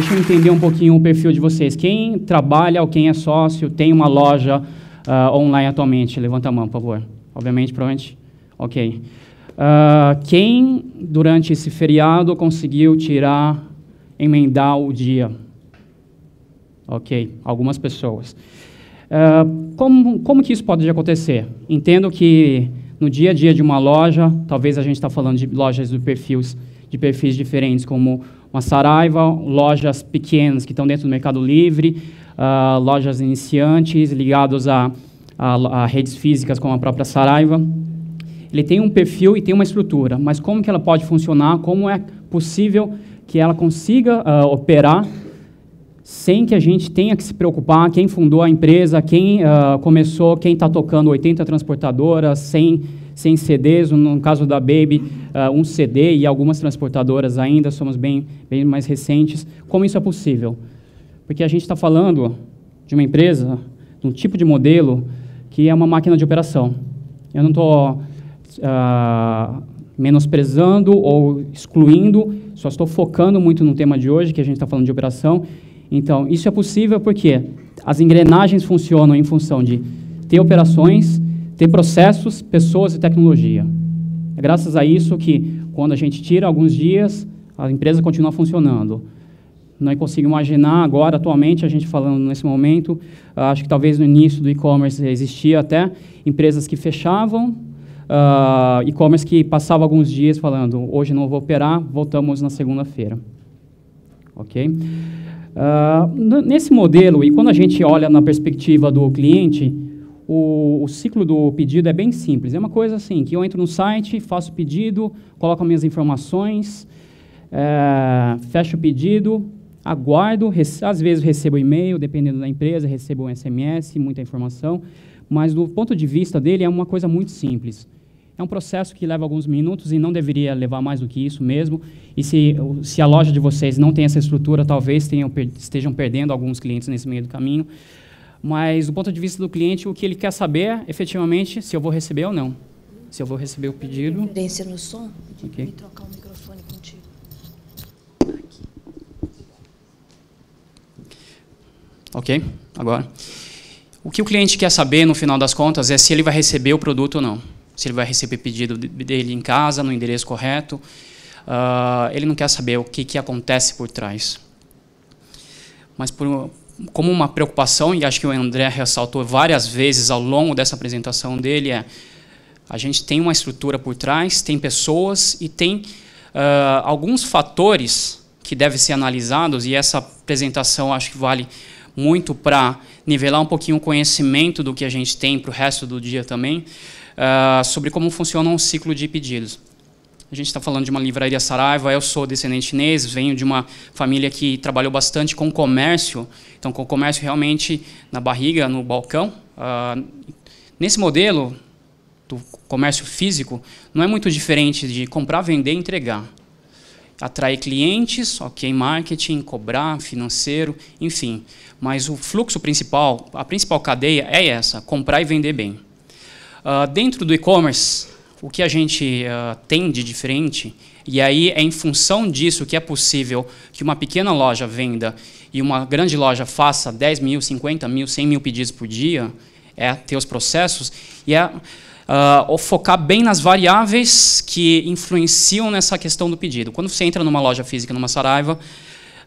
Deixa eu entender um pouquinho o perfil de vocês. Quem trabalha ou quem é sócio, tem uma loja uh, online atualmente? Levanta a mão, por favor. Obviamente, provavelmente. Ok. Uh, quem, durante esse feriado, conseguiu tirar, emendar o dia? Ok, algumas pessoas. Uh, como, como que isso pode acontecer? Entendo que no dia a dia de uma loja, talvez a gente está falando de lojas de perfis, de perfis diferentes, como uma Saraiva, lojas pequenas que estão dentro do Mercado Livre, uh, lojas iniciantes ligados a, a, a, redes físicas como a própria Saraiva. Ele tem um perfil e tem uma estrutura, mas como que ela pode funcionar? Como é possível que ela consiga uh, operar sem que a gente tenha que se preocupar quem fundou a empresa, quem uh, começou, quem está tocando 80 transportadoras, 100 sem CDs, no caso da Baby, uh, um CD e algumas transportadoras ainda, somos bem, bem mais recentes. Como isso é possível? Porque a gente está falando de uma empresa, de um tipo de modelo que é uma máquina de operação. Eu não estou uh, ah, menosprezando ou excluindo, só estou focando muito no tema de hoje, que a gente está falando de operação. Então, isso é possível porque as engrenagens funcionam em função de ter operações, tem processos, pessoas e tecnologia. É graças a isso que, quando a gente tira alguns dias, a empresa continua funcionando. Não é consigo imaginar agora, atualmente, a gente falando nesse momento, ah, acho que talvez no início do e-commerce existia até empresas que fechavam, uh, e-commerce que passava alguns dias falando, hoje não vou operar, voltamos na segunda-feira. Ok? Uh, nesse modelo, e quando a gente olha na perspectiva do cliente, o, o, ciclo do pedido é bem simples. É uma coisa assim, que eu entro no site, faço o pedido, coloco minhas informações, é, fecho o pedido, aguardo, às vezes recebo e-mail, dependendo da empresa, recebo um SMS, muita informação, mas do ponto de vista dele é uma coisa muito simples. É um processo que leva alguns minutos e não deveria levar mais do que isso mesmo. E se, se a loja de vocês não tem essa estrutura, talvez tenham, estejam perdendo alguns clientes nesse meio do caminho. Mas, do ponto de vista do cliente, o que ele quer saber, efetivamente, se eu vou receber ou não. Se eu vou receber o pedido... tendência no som? Okay. Me trocar o microfone contigo. Aqui. Ok, agora. O que o cliente quer saber, no final das contas, é se ele vai receber o produto ou não. Se ele vai receber pedido dele em casa, no endereço correto. Uh, ele não quer saber o que, que acontece por trás. Mas, por, como uma preocupação, e acho que o André ressaltou várias vezes ao longo dessa apresentação dele, é a gente tem uma estrutura por trás, tem pessoas e tem uh, alguns fatores que devem ser analisados, e essa apresentação acho que vale muito para nivelar um pouquinho o conhecimento do que a gente tem para o resto do dia também, uh, sobre como funciona um ciclo de pedidos. A gente está falando de uma livraria Saraiva, eu sou descendente chinês, venho de uma família que trabalhou bastante com comércio, então com comércio realmente na barriga, no balcão. Uh, nesse modelo do comércio físico, não é muito diferente de comprar, vender e entregar. Atrair clientes, ok, marketing, cobrar, financeiro, enfim. Mas o fluxo principal, a principal cadeia é essa, comprar e vender bem. Uh, dentro do e-commerce, o que a gente uh, tem de diferente, e aí é em função disso que é possível que uma pequena loja venda e uma grande loja faça 10 mil, 50 mil, 100 mil pedidos por dia, é ter os processos, e é uh, focar bem nas variáveis que influenciam nessa questão do pedido. Quando você entra numa loja física, numa Saraiva,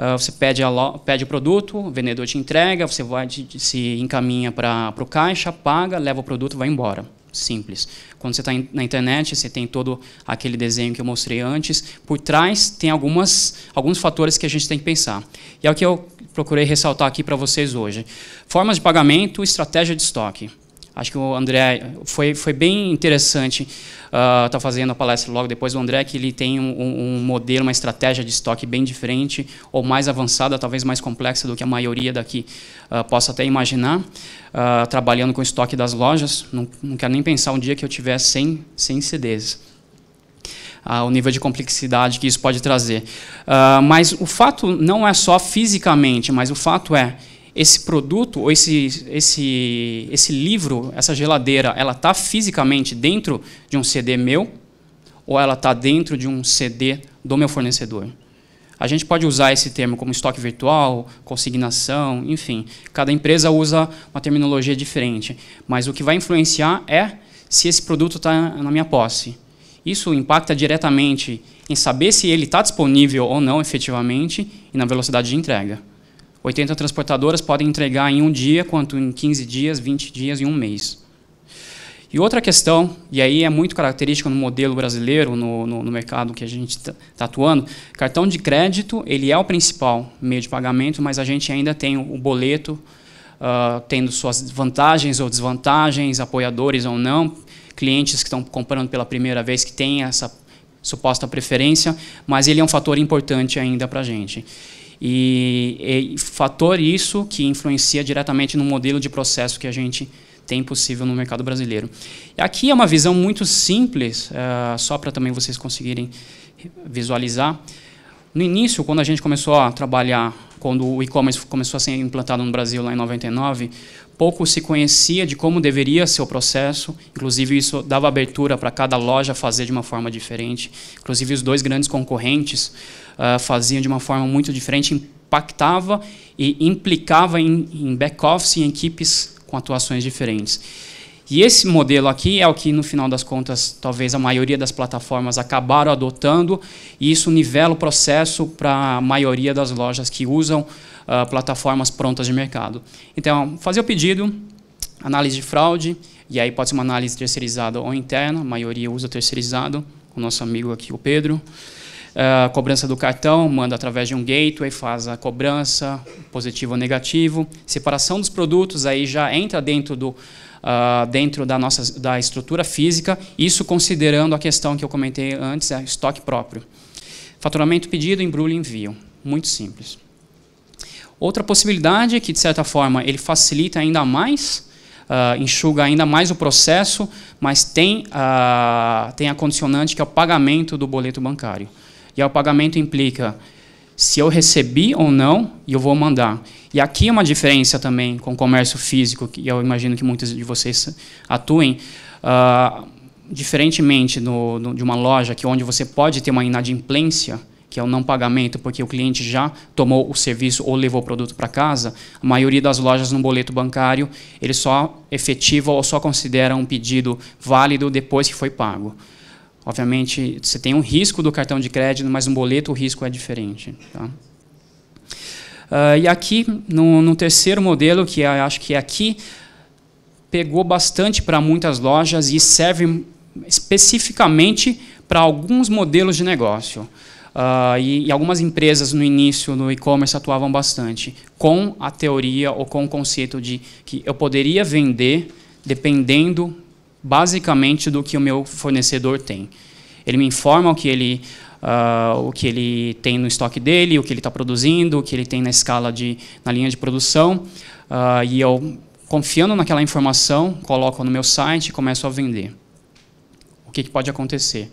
uh, você pede, pede o produto, o vendedor te entrega, você vai, se encaminha para o caixa, paga, leva o produto e vai embora simples. Quando você está na internet, você tem todo aquele desenho que eu mostrei antes. Por trás tem algumas, alguns fatores que a gente tem que pensar. E é o que eu procurei ressaltar aqui para vocês hoje. Formas de pagamento, estratégia de estoque. Acho que o André foi, foi bem interessante estar uh, tá fazendo a palestra logo depois. O André que ele tem um, um, modelo, uma estratégia de estoque bem diferente ou mais avançada, talvez mais complexa do que a maioria daqui uh, possa até imaginar, uh, trabalhando com o estoque das lojas. Não, não quero nem pensar um dia que eu tiver sem sem CDs. Ah, o nível de complexidade que isso pode trazer. mas o fato não é só fisicamente, mas o fato é esse produto ou esse, esse, esse livro, essa geladeira, ela está fisicamente dentro de um CD meu ou ela está dentro de um CD do meu fornecedor? A gente pode usar esse termo como estoque virtual, consignação, enfim. Cada empresa usa uma terminologia diferente. Mas o que vai influenciar é se esse produto está na minha posse. Isso impacta diretamente em saber se ele está disponível ou não efetivamente e na velocidade de entrega. 80 transportadoras podem entregar em um dia, quanto em 15 dias, 20 dias e um mês. E outra questão, e aí é muito característica no modelo brasileiro, no, no, no mercado que a gente está tá atuando, cartão de crédito ele é o principal meio de pagamento, mas a gente ainda tem o, boleto, uh, tendo suas vantagens ou desvantagens, apoiadores ou não, clientes que estão comprando pela primeira vez que têm essa suposta preferência, mas ele é um fator importante ainda para a gente. E, e fator isso que influencia diretamente no modelo de processo que a gente tem possível no mercado brasileiro. Aqui é uma visão muito simples, uh, só para também vocês conseguirem visualizar. No início, quando a gente começou a trabalhar quando o e-commerce começou a ser implantado no Brasil lá em 99, pouco se conhecia de como deveria ser o processo, inclusive isso dava abertura para cada loja fazer de uma forma diferente. Inclusive os dois grandes concorrentes uh, faziam de uma forma muito diferente, impactava e implicava em, em back-office e em equipes com atuações diferentes. E esse modelo aqui é o que, no final das contas, talvez a maioria das plataformas acabaram adotando, e isso nivela o processo para a maioria das lojas que usam uh, plataformas prontas de mercado. Então, fazer o pedido, análise de fraude, e aí pode ser uma análise terceirizada ou interna, a maioria usa terceirizado, o nosso amigo aqui, o Pedro. Uh, cobrança do cartão, manda através de um gateway, faz a cobrança, positivo ou negativo. Separação dos produtos, aí já entra dentro do uh, dentro da nossa da estrutura física, isso considerando a questão que eu comentei antes, é estoque próprio. Faturamento pedido, embrulho e envio. Muito simples. Outra possibilidade que, de certa forma, ele facilita ainda mais, uh, enxuga ainda mais o processo, mas tem, uh, tem a condicionante que é o pagamento do boleto bancário. E o pagamento implica se eu recebi ou não e eu vou mandar. E aqui é uma diferença também com o comércio físico, que eu imagino que muitos de vocês atuem. Uh, diferentemente no, no, de uma loja, que onde você pode ter uma inadimplência, que é o não pagamento, porque o cliente já tomou o serviço ou levou o produto para casa, a maioria das lojas no boleto bancário, ele só efetiva ou só considera um pedido válido depois que foi pago. Obviamente, você tem um risco do cartão de crédito, mas no boleto o risco é diferente. Tá? Uh, e aqui, no, no, terceiro modelo, que é, acho que é aqui, pegou bastante para muitas lojas e serve especificamente para alguns modelos de negócio. Uh, e, e, algumas empresas no início no e-commerce atuavam bastante com a teoria ou com o conceito de que eu poderia vender dependendo basicamente do que o meu fornecedor tem. Ele me informa o que ele, uh, o que ele tem no estoque dele, o que ele está produzindo, o que ele tem na escala de, na linha de produção, uh, e eu confiando naquela informação coloco no meu site e começo a vender. O que, que pode acontecer?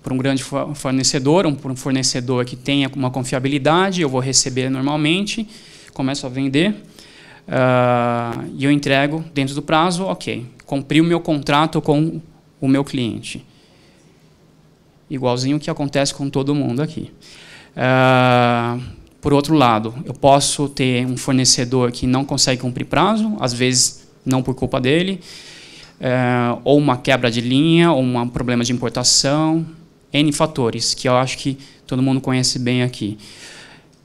Para um grande fornecedor, um, um fornecedor que tenha uma confiabilidade, eu vou receber normalmente, começo a vender. Uh, e eu entrego dentro do prazo, ok cumprir o meu contrato com o meu cliente. Igualzinho o que acontece com todo mundo aqui. Uh, por outro lado, eu posso ter um fornecedor que não consegue cumprir prazo, às vezes não por culpa dele, uh, ou uma quebra de linha, ou um problema de importação, N fatores que eu acho que todo mundo conhece bem aqui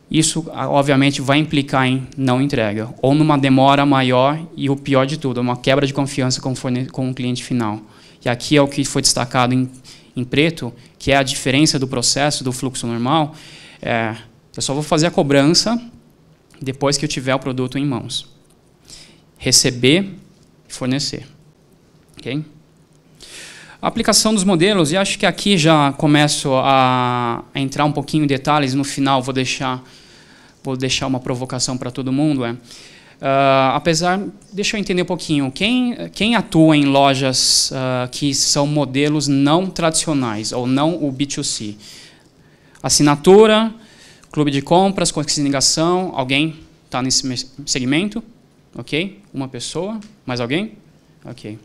isso ah, obviamente vai implicar em não entrega, ou numa demora maior e o pior de tudo, uma quebra de confiança com, com o cliente final. E aqui é o que foi destacado em, em preto, que é a diferença do processo, do fluxo normal. É, eu só vou fazer a cobrança depois que eu tiver o produto em mãos. Receber fornecer. ok? A aplicação dos modelos, e acho que aqui já começo a, a entrar um pouquinho em detalhes, no final vou deixar, vou deixar uma provocação para todo mundo, é... Uh, apesar, deixa eu entender um pouquinho. Quem, quem atua em lojas uh, que são modelos não tradicionais, ou não o B2C? Assinatura, clube de compras, consignação, alguém está nesse segmento? Ok? Uma pessoa? Mais alguém? Ok.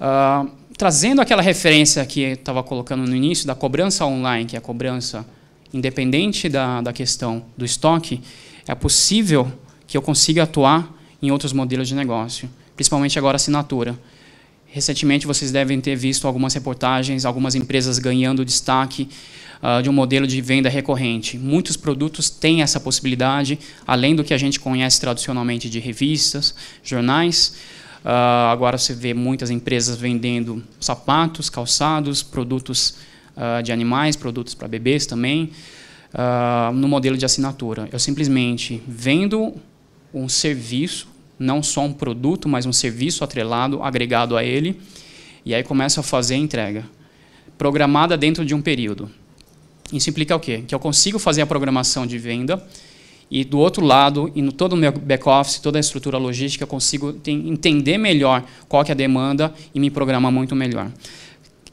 Uh, trazendo aquela referência que eu estava colocando no início da cobrança online, que é a cobrança independente da, da questão do estoque, é possível que eu consiga atuar em outros modelos de negócio, principalmente agora assinatura. Recentemente vocês devem ter visto algumas reportagens, algumas empresas ganhando destaque uh, de um modelo de venda recorrente. Muitos produtos têm essa possibilidade, além do que a gente conhece tradicionalmente de revistas, jornais. Uh, agora você vê muitas empresas vendendo sapatos, calçados, produtos uh, de animais, produtos para bebês também, uh, no modelo de assinatura. Eu simplesmente vendo um serviço, não só um produto, mas um serviço atrelado, agregado a ele, e aí começo a fazer a entrega, programada dentro de um período. Isso implica o quê? Que eu consigo fazer a programação de venda, e do outro lado, e no todo o meu back-office, toda a estrutura logística, eu consigo entender melhor qual que é a demanda e me programar muito melhor.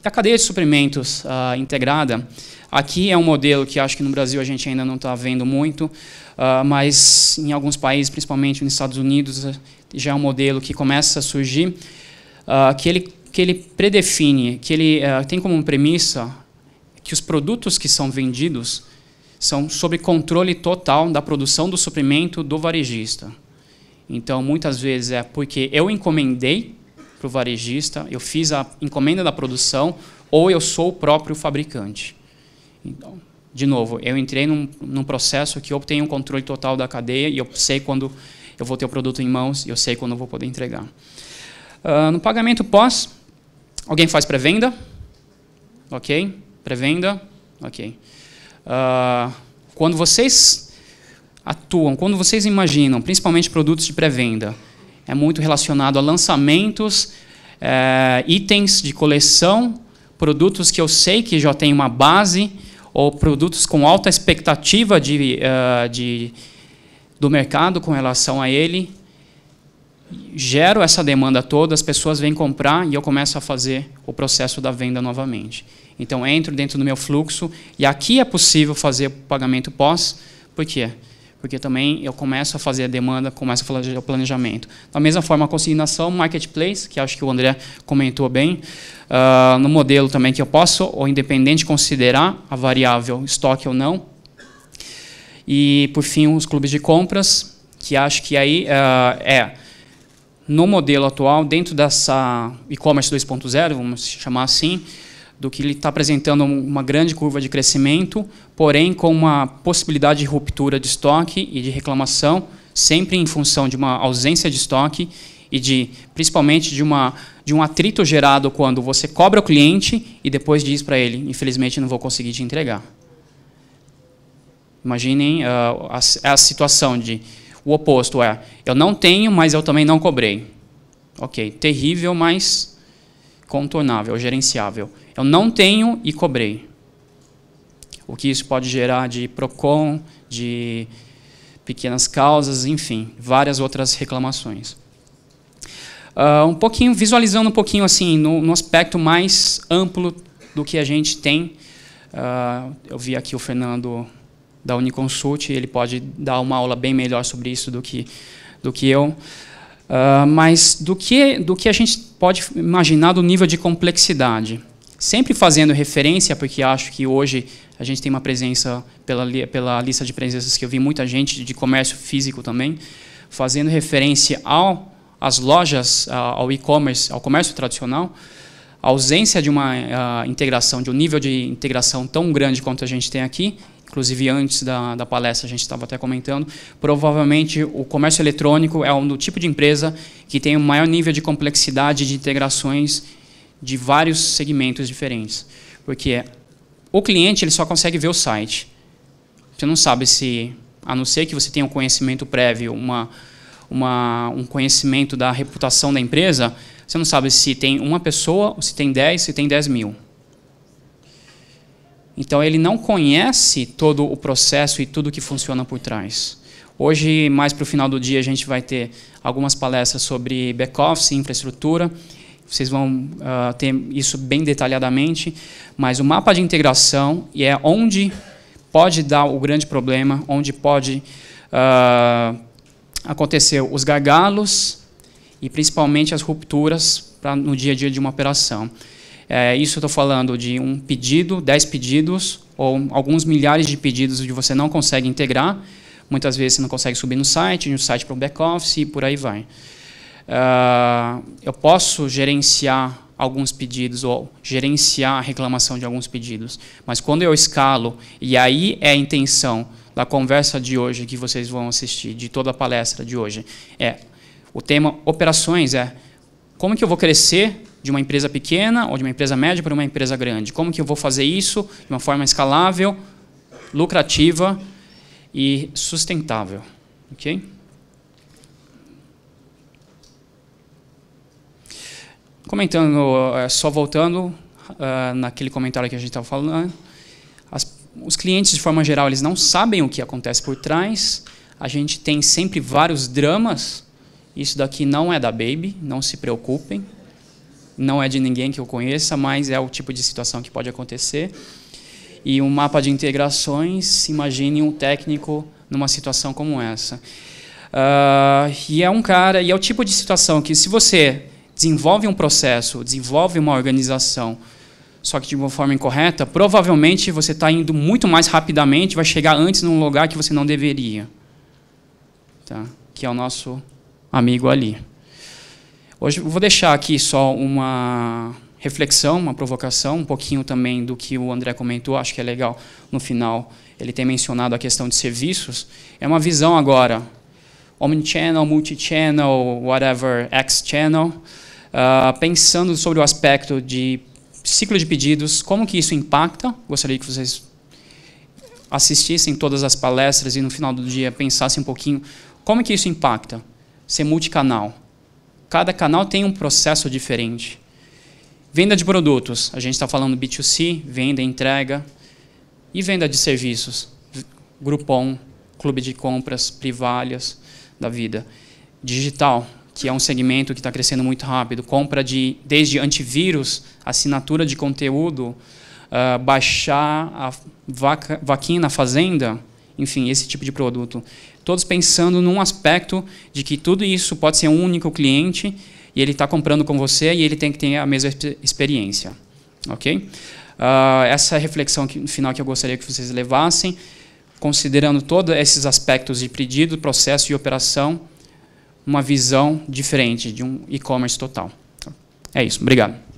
A cadeia de suprimentos uh, integrada, aqui é um modelo que acho que no Brasil a gente ainda não está vendo muito, uh, mas em alguns países, principalmente nos Estados Unidos, já é um modelo que começa a surgir, uh, que, ele, que ele predefine, que ele tem como premissa que os produtos que são vendidos são sob controle total da produção do suprimento do varejista. Então, muitas vezes é porque eu encomendei para o varejista, eu fiz a encomenda da produção, ou eu sou o próprio fabricante. Então, de novo, eu entrei num, num processo que eu tenho um controle total da cadeia e eu sei quando eu vou ter o produto em mãos e eu sei quando eu vou poder entregar. Uh, no pagamento pós, alguém faz pré-venda? Ok. Pré-venda? Ok. Ah, quando vocês atuam, quando vocês imaginam, principalmente produtos de pré-venda, é muito relacionado a lançamentos, é, itens de coleção, produtos que eu sei que já tem uma base, ou produtos com alta expectativa de, uh, de, do mercado com relação a ele. Gero essa demanda toda, as pessoas vêm comprar e eu começo a fazer o processo da venda novamente. Então, entro dentro do meu fluxo, e aqui é possível fazer o pagamento pós, por quê? Porque também eu começo a fazer a demanda, começo a fazer o planejamento. Da mesma forma, a consignação, marketplace, que acho que o André comentou bem, uh, no modelo também que eu posso, ou independente, considerar a variável estoque ou não. E, por fim, os clubes de compras, que acho que aí uh, é no modelo atual, dentro dessa e-commerce 2.0, vamos chamar assim, do que ele está apresentando uma grande curva de crescimento, porém com uma possibilidade de ruptura de estoque e de reclamação, sempre em função de uma ausência de estoque e de principalmente de uma de um atrito gerado quando você cobra o cliente e depois diz para ele, infelizmente não vou conseguir te entregar. Imaginem uh, a, a situação de o oposto é, eu não tenho, mas eu também não cobrei. Ok, terrível, mas contornável, gerenciável. Eu não tenho e cobrei. O que isso pode gerar de PROCON, de pequenas causas, enfim, várias outras reclamações. Uh, um pouquinho, visualizando um pouquinho assim, no, no, aspecto mais amplo do que a gente tem. Uh, eu vi aqui o Fernando da Uniconsult, ele pode dar uma aula bem melhor sobre isso do que, do que eu. Uh, mas do que, do que a gente pode imaginar do nível de complexidade sempre fazendo referência, porque acho que hoje a gente tem uma presença, pela, pela lista de presenças que eu vi, muita gente de comércio físico também, fazendo referência ao, às lojas, ao e-commerce, ao comércio tradicional, a ausência de uma integração, de um nível de integração tão grande quanto a gente tem aqui, inclusive antes da, da palestra a gente estava até comentando, provavelmente o comércio eletrônico é um do tipo de empresa que tem o um maior nível de complexidade de integrações de vários segmentos diferentes. Porque o cliente ele só consegue ver o site. Você não sabe se, a não ser que você tenha um conhecimento prévio, uma, uma, um conhecimento da reputação da empresa, você não sabe se tem uma pessoa, se tem 10, se tem 10 mil. Então ele não conhece todo o processo e tudo que funciona por trás. Hoje, mais para o final do dia, a gente vai ter algumas palestras sobre back-office, infraestrutura vocês vão uh, ter isso bem detalhadamente, mas o mapa de integração e é onde pode dar o grande problema, onde pode uh, acontecer os gargalos e principalmente as rupturas pra, no dia a dia de uma operação. É, isso estou falando de um pedido, dez pedidos, ou alguns milhares de pedidos que você não consegue integrar. Muitas vezes você não consegue subir no site, no site para o back-office e por aí vai uh, eu posso gerenciar alguns pedidos ou gerenciar a reclamação de alguns pedidos, mas quando eu escalo, e aí é a intenção da conversa de hoje que vocês vão assistir, de toda a palestra de hoje, é o tema operações é como que eu vou crescer de uma empresa pequena ou de uma empresa média para uma empresa grande? Como que eu vou fazer isso de uma forma escalável, lucrativa e sustentável? ok? Comentando, eh, só voltando eh, naquele comentário que a gente estava falando, né? as, os clientes, de forma geral, eles não sabem o que acontece por trás. A gente tem sempre vários dramas. Isso daqui não é da Baby, não se preocupem. Não é de ninguém que eu conheça, mas é o tipo de situação que pode acontecer. E um mapa de integrações, imagine um técnico numa situação como essa. Uh, e é um cara, e é o tipo de situação que, se você desenvolve um processo, desenvolve uma organização, só que de uma forma incorreta, provavelmente você está indo muito mais rapidamente, vai chegar antes num lugar que você não deveria. Tá? Que é o nosso amigo ali. Hoje eu vou deixar aqui só uma reflexão, uma provocação, um pouquinho também do que o André comentou, acho que é legal no final ele ter mencionado a questão de serviços. É uma visão agora omnichannel, multichannel, whatever, X channel. Ah, pensando sobre o aspecto de ciclo de pedidos, como que isso impacta. Gostaria que vocês assistissem todas as palestras e no final do dia pensassem um pouquinho como que isso impacta ser multicanal. Cada canal tem um processo diferente. Venda de produtos, a gente está falando B2C, venda, entrega e venda de serviços, Groupon, clube de compras, privalhas da vida. Digital, que é um segmento que está crescendo muito rápido. Compra de desde antivírus, assinatura de conteúdo, uh, baixar a vaca, vaquinha na fazenda, enfim, esse tipo de produto. Todos pensando num aspecto de que tudo isso pode ser um único cliente e ele está comprando com você e ele tem que ter a mesma experiência. Ok? Uh, essa é a reflexão que, final que eu gostaria que vocês levassem, considerando todos esses aspectos de pedido, processo e operação, uma visão diferente de um e-commerce total. É isso. Obrigado.